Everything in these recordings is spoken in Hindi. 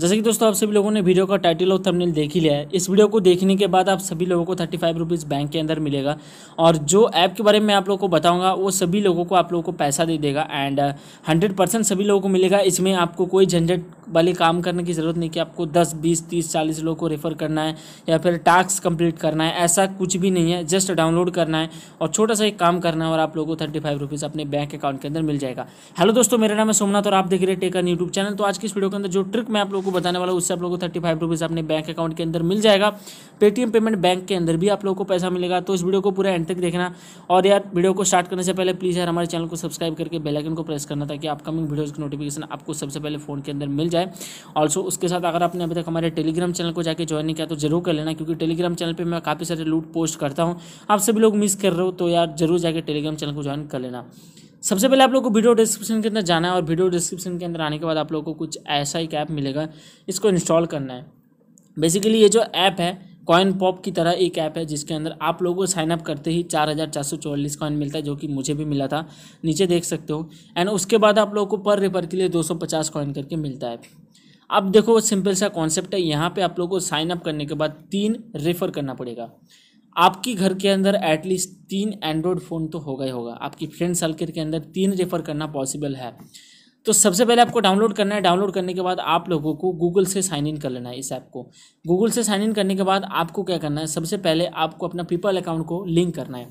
जैसे कि दोस्तों आप सभी लोगों ने वीडियो का टाइटल और थंबनेल देख ही लिया है इस वीडियो को देखने के बाद आप सभी लोगों को थर्टी फाइव रुपीज़ बैंक के अंदर मिलेगा और जो ऐप के बारे में आप लोगों को बताऊंगा वो सभी लोगों को आप लोगों को पैसा दे देगा एंड हंड्रेड परसेंट सभी लोगों को मिलेगा इसमें आपको कोई झंझट वाले काम करने की ज़रूरत नहीं कि आपको दस बीस तीस चालीस लोग को रेफ़र करना है या फिर टास्क कंप्लीट करना है ऐसा कुछ भी नहीं है जस्ट डाउनलोड करना है और छोटा सा एक काम करना है और आप लोगों को थर्टी फाइव रुपीज़ अपने बैंक अकाउंट के अंदर मिल जाएगा हेलो दोस्तों मेरा नाम है सोमनाथ और आप देख रहे हैं टेकन यूट्यूब चैनल तो आज की इस वीडियो के अंदर जो ट्रिक मैं आप लोगों को बताने वाला हूँ उससे आप लोगों को थर्टी फाइव रुपीज़ अपने बैंक अकाउंट के अंदर मिल जाएगा पेटीएम पेमेंट बैंक के अंदर भी आप लोगों को पैसा मिलेगा तो इस वीडियो को पूरा एंड तक देखना और यार वीडियो को स्टार्ट करने से पहले प्लीज़ यार हमारे चैनल को सब्सक्राइब करके बेलाइकन को प्रेस करना ताकि अपकमिंग वीडियोज़ की नोटिफिकेशन आपको सबसे पहले फ़ोन के अंदर मिल जाए है ऑल्सो उसके साथ अगर आपने अभी तक हमारे टेलीग्राम चैनल को जाकर ज्वाइन नहीं किया तो जरूर कर लेना क्योंकि टेलीग्राम चैनल पर मैं काफ़ी सारे लूट पोस्ट करता हूँ आप सभी लोग मिस कर रहे हो तो यार जरूर जाकर टेलीग्राम चैनल को ज्वाइन कर लेना सबसे पहले आप लोगों को वीडियो डिस्क्रिप्शन के अंदर जाना है और वीडियो डिस्क्रिप्शन के अंदर आने के बाद आप लोग को कुछ ऐसा ही ऐप मिलेगा इसको इंस्टॉल करना है बेसिकली ये जो ऐप है कॉइन पॉप की तरह एक ऐप है जिसके अंदर आप लोगों को साइनअप करते ही चार हज़ार चार सौ चौवालीस कॉइन मिलता है जो कि मुझे भी मिला था नीचे देख सकते हो एंड उसके बाद आप लोगों को पर रेपर के लिए दो सौ पचास कॉइन करके मिलता है अब देखो सिंपल सा कॉन्सेप्ट है यहाँ पे आप लोग को साइन अप करने के बाद तीन रेफर करना पड़ेगा आपकी घर के अंदर एटलीस्ट तीन एंड्रॉयड फ़ोन तो होगा ही होगा आपकी फ्रेंड सर्कल के अंदर तीन रेफर करना पॉसिबल है तो सबसे पहले आपको डाउनलोड करना है डाउनलोड करने के बाद आप लोगों को गूगल से साइन इन कर लेना है इस ऐप को गूगल से साइन इन करने के बाद आपको क्या करना है सबसे पहले आपको अपना पीपल अकाउंट को लिंक करना है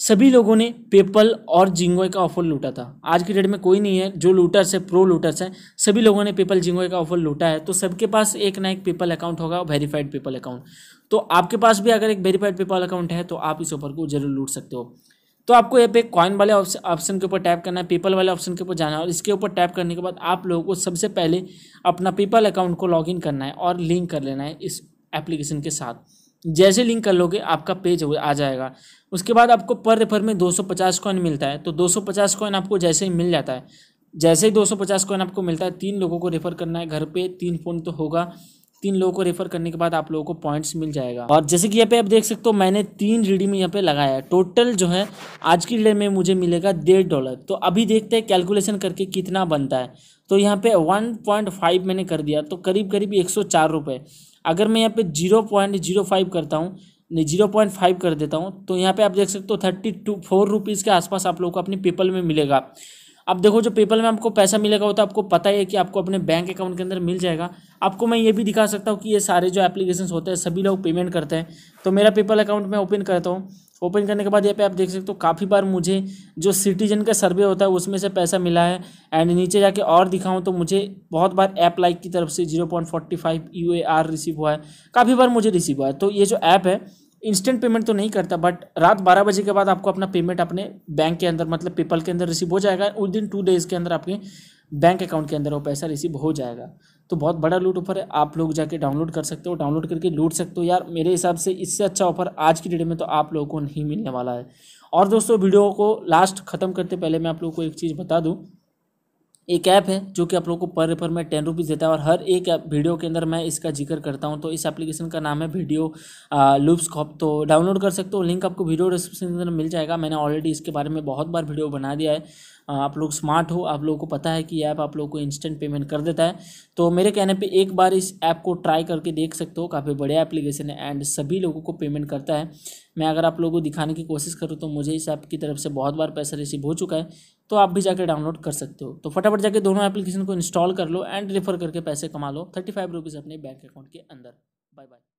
सभी लोगों ने पेपल और जिंगोए का ऑफर लूटा था आज की डेट में कोई नहीं है जो लूटर्स है प्रो लूटर्स है सभी लोगों ने पेपल जिंगोए का ऑफर लूटा है तो सबके पास एक ना एक पेपल अकाउंट होगा वेरीफाइड पेपल अकाउंट तो आपके पास भी अगर एक वेरीफाइड पेपल अकाउंट है तो आप इस ऑफर को जरूर लूट सकते हो तो आपको यहाँ पे कॉइन वाले ऑप्शन के ऊपर टैप करना है पेपल वाले ऑप्शन के ऊपर जाना है और इसके ऊपर टैप करने के बाद आप लोगों को सबसे पहले अपना पेपल अकाउंट को लॉगिन करना है और लिंक कर लेना है इस एप्लीकेशन के साथ जैसे लिंक कर लोगे आपका पेज आ जाएगा उसके बाद आपको पर रेफर में 250 कॉइन मिलता है तो 250 कॉइन आपको जैसे ही मिल जाता है जैसे ही 250 कॉइन आपको मिलता है तीन लोगों को रेफर करना है घर पे तीन फ़ोन तो होगा तीन लोगों को रेफर करने के बाद आप लोगों को पॉइंट्स मिल जाएगा और जैसे कि यहाँ पे आप देख सकते हो मैंने तीन रिडीम यहाँ पे लगाया है टोटल जो है आज की डेट में मुझे मिलेगा डेढ़ डॉलर तो अभी देखते हैं कैलकुलेशन करके कितना बनता है तो यहाँ पे वन पॉइंट फाइव मैंने कर दिया तो करीब करीब एक सौ चार रुपये अगर मैं यहाँ पे जीरो पॉइंट जीरो फाइव करता हूँ नहीं जीरो पॉइंट फाइव कर देता हूँ तो यहाँ पे आप देख सकते हो थर्टी टू फोर रुपीज़ के आसपास आप लोग को अपने पेपल में मिलेगा अब देखो जो पेपल में आपको पैसा मिलेगा वो तो आपको पता ही है कि आपको अपने बैंक अकाउंट के अंदर मिल जाएगा आपको मैं ये भी दिखा सकता हूँ कि ये सारे जो एप्लीकेशन होते हैं सभी लोग पेमेंट करते हैं तो मेरा पेपल अकाउंट मैं ओपन करता हूँ ओपन करने के बाद ये पे आप देख सकते हो काफ़ी बार मुझे जो सिटीजन का सर्वे होता है उसमें से पैसा मिला है एंड नीचे जाके और दिखाऊं तो मुझे बहुत बार ऐप लाइक की तरफ से zero point forty five U A R receive हुआ है काफ़ी बार मुझे रिसीव हुआ है तो ये जो ऐप है इंस्टेंट पेमेंट तो नहीं करता बट रात बारह बजे के बाद आपको अपना पेमेंट अपने बैंक के अंदर मतलब पेपल के अंदर रिसीव हो जाएगा उस दिन टू डेज़ के अंदर आपके बैंक अकाउंट के अंदर वो पैसा रिसीव हो जाएगा तो बहुत बड़ा लूट ऑफर है आप लोग जाके डाउनलोड कर सकते हो डाउनलोड करके लूट सकते हो यार मेरे हिसाब से इससे अच्छा ऑफर आज की डेट में तो आप लोगों को नहीं मिलने वाला है और दोस्तों वीडियो को लास्ट ख़त्म करते पहले मैं आप लोगों को एक चीज़ बता दूँ एक ऐप है जो कि आप लोग को पर रेफर में टेन रुपीज़ देता है और हर एक वीडियो के अंदर मैं इसका जिक्र करता हूँ तो इस एप्लीकेशन का नाम है वीडियो लूप्स कॉप तो डाउनलोड कर सकते हो लिंक आपको वीडियो डिस्क्रिप्शन के अंदर मिल जाएगा मैंने ऑलरेडी इसके बारे में बहुत बार वीडियो बना दिया है आप लोग स्मार्ट हो आप लोगों को पता है कि ऐप आप लोग को इंस्टेंट पेमेंट कर देता है तो मेरे कहने पे एक बार इस ऐप को ट्राई करके देख सकते हो काफ़ी बढ़िया एप्लीकेशन है एंड सभी लोगों को पेमेंट करता है मैं अगर आप लोगों को दिखाने की कोशिश करूँ तो मुझे इस ऐप की तरफ से बहुत बार पैसा रिसीव हो चुका है तो आप भी जाकर डाउनलोड कर सकते हो तो फटाफट जाकर दोनों एप्लीकेशन को इंस्टॉल कर लो एंड रेफर करके पैसे कमा लो थर्टी फाइव रुपीज़ अपने बैंक अकाउंट के अंदर बाय बाय